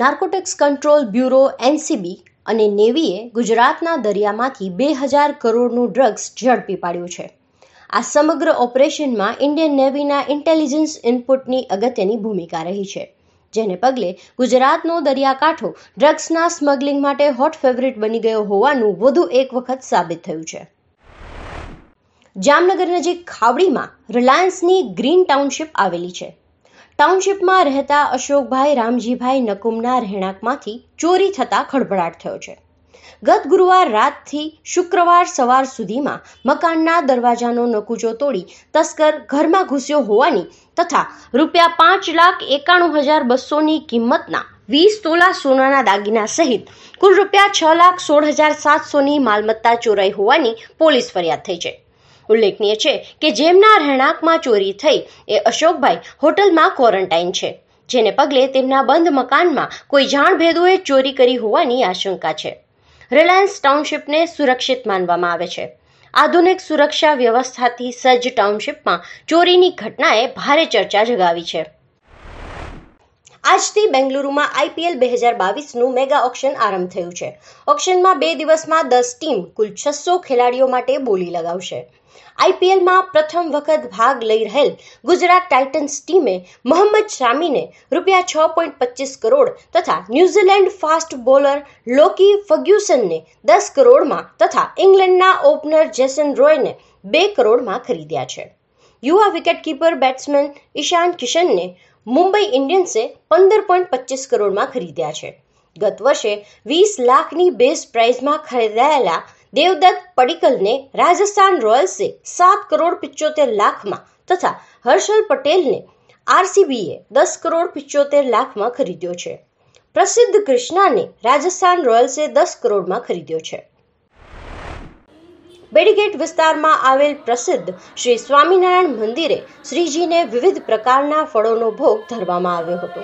narcotics control bureau NCB અને નેવીએ ગુજરાતના દરિયામાંથી બે હજાર કરોડનું ડ્રગ્સ ઝડપી પાડ્યું છે આ સમગ્ર ઓપરેશનમાં ઇન્ડિયન નેવીના ઇન્ટેલિજન્સ ઇનપુટની અગત્યની ભૂમિકા રહી છે જેને પગલે ગુજરાતનો દરિયાકાંઠો ડ્રગ્સના સ્મગલિંગ માટે હોટ ફેવરિટ બની ગયો હોવાનું વધુ એક વખત સાબિત થયું છે જામનગર નજીક ખાવડીમાં રિલાયન્સની ગ્રીન ટાઉનશીપ આવેલી છે ટાઉનશીપમાં રહેતા અશોકભાઈ રામજીભાઈ નકુમના રહેણાંકમાંથી ચોરી થતાં ખળભળાટ થયો છે ગત ગુરુવાર રાતથી શુક્રવાર સવાર સુધીમાં મકાનના દરવાજાનો નકુચો તોડી તસ્કર ઘરમાં ઘૂસ્યો હોવાની તથા રૂપિયા પાંચ લાખ એકાણું હજાર બસોની કિંમતના વીસ તોલા સોનાના દાગીના સહિત કુલ રૂપિયા છ લાખ સોળ હજાર સાતસોની માલમત્તા ચોરાઈ હોવાની પોલીસ ફરિયાદ થઈ છે ઉલ્લેખનીય છે કે જેમના રહેણાંકમાં ચોરી થઈ એ અશોકભાઈ હોટલમાં ક્વોરન્ટાઇન છે જેને પગલે તેમના બંધ મકાનમાં કોઈ જાણભેદોએ ચોરી કરી હોવાની આશંકા છે રિલાયન્સ ટાઉનશીપને સુરક્ષિત માનવામાં આવે છે આધુનિક સુરક્ષા વ્યવસ્થાથી સજ્જ ટાઉનશીપમાં ચોરીની ઘટનાએ ભારે ચર્ચા જગાવી છે આજથી બેંગલુરુમાં આઈપીએલ બે હજાર બાવીસનું મેગા ઓક્શન આરંભ થયું છે ઓક્શનમાં બે દિવસમાં દસ ટીમ કુલ છસો ખેલાડીઓ માટે બોલી લગાવશે આઈપીએલમાં પ્રથમ વખત ભાગ લઈ રહેલ ગુજરાત ટાઇટન્સ ટીમે મોહમ્મદ શામીને રૂપિયા છ પોઈન્ટ પચીસ કરોડ તથા ન્યૂઝીલેન્ડ ફાસ્ટ બોલર લોકી ફગ્યુસનને દસ કરોડમાં તથા ઇંગ્લેન્ડના ઓપનર જેસન રોયને બે કરોડમાં ખરીદ્યા છે યુવા વિકેટકીપર બેટ્સમેન ઈશાન કિશનને મુંબઈ ઇન્ડિયન્સે પંદર પોઈન્ટ પચીસ કરોડમાં ખરીદ્યા છે ગત વર્ષે વીસ લાખની બેસ્ટ પ્રાઇઝમાં ખરીદાયેલા દેવદત્ત પડિકલને રાજસ્થાન રોયલ્સે સાત કરોડ પિચ્યોતેર લાખમાં તથા હર્ષલ પટેલને આરસીબીએ દસ કરોડ પિચોતેર લાખમાં ખરીદ્યો છે પ્રસિદ્ધ કૃષ્ણાને રાજસ્થાન રોયલ્સે દસ કરોડમાં ખરીદ્યો છે બેડીગેટ વિસ્તારમાં આવેલ પ્રસિદ્ધ શ્રી સ્વામિનારાયણ મંદિરે શ્રીજીને વિવિધ પ્રકારના ફળોનો ભોગ ધરવામાં આવ્યો હતો